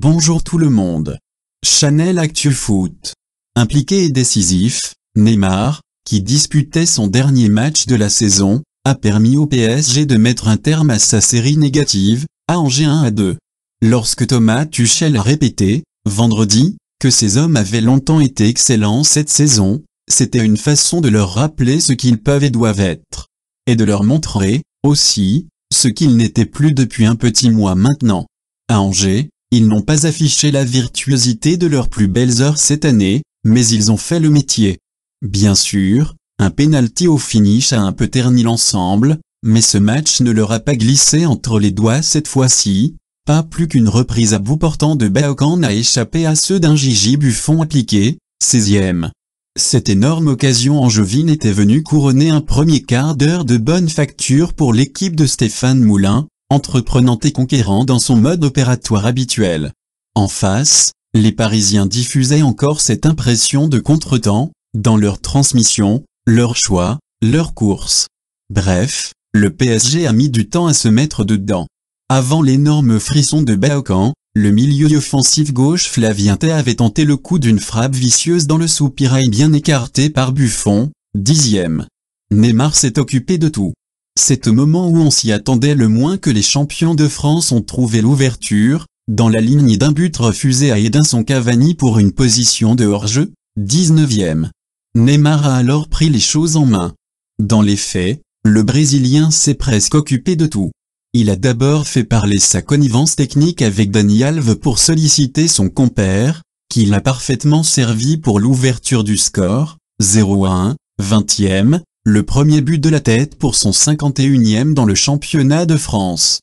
Bonjour tout le monde. Chanel Actu Foot. Impliqué et décisif, Neymar, qui disputait son dernier match de la saison, a permis au PSG de mettre un terme à sa série négative, à Angers 1 à 2. Lorsque Thomas Tuchel a répété, vendredi, que ces hommes avaient longtemps été excellents cette saison, c'était une façon de leur rappeler ce qu'ils peuvent et doivent être. Et de leur montrer, aussi, ce qu'ils n'étaient plus depuis un petit mois maintenant. À Angers, ils n'ont pas affiché la virtuosité de leurs plus belles heures cette année, mais ils ont fait le métier. Bien sûr, un penalty au finish a un peu terni l'ensemble, mais ce match ne leur a pas glissé entre les doigts cette fois-ci, pas plus qu'une reprise à bout portant de Baokan a échappé à ceux d'un Gigi Buffon appliqué, 16e. Cette énorme occasion angevine était venue couronner un premier quart d'heure de bonne facture pour l'équipe de Stéphane Moulin, entreprenant et conquérant dans son mode opératoire habituel. En face, les Parisiens diffusaient encore cette impression de contretemps, dans leur transmission, leur choix, leur course. Bref, le PSG a mis du temps à se mettre dedans. Avant l'énorme frisson de Baokan, le milieu offensif gauche Flavien avait tenté le coup d'une frappe vicieuse dans le soupirail bien écarté par Buffon, dixième. Neymar s'est occupé de tout. C'est au moment où on s'y attendait le moins que les champions de France ont trouvé l'ouverture, dans la ligne d'un but refusé à Edinson Cavani pour une position de hors-jeu, 19e. Neymar a alors pris les choses en main. Dans les faits, le Brésilien s'est presque occupé de tout. Il a d'abord fait parler sa connivence technique avec Dani Alves pour solliciter son compère, qui l'a parfaitement servi pour l'ouverture du score, 0 1, 20e, le premier but de la tête pour son 51e dans le championnat de France.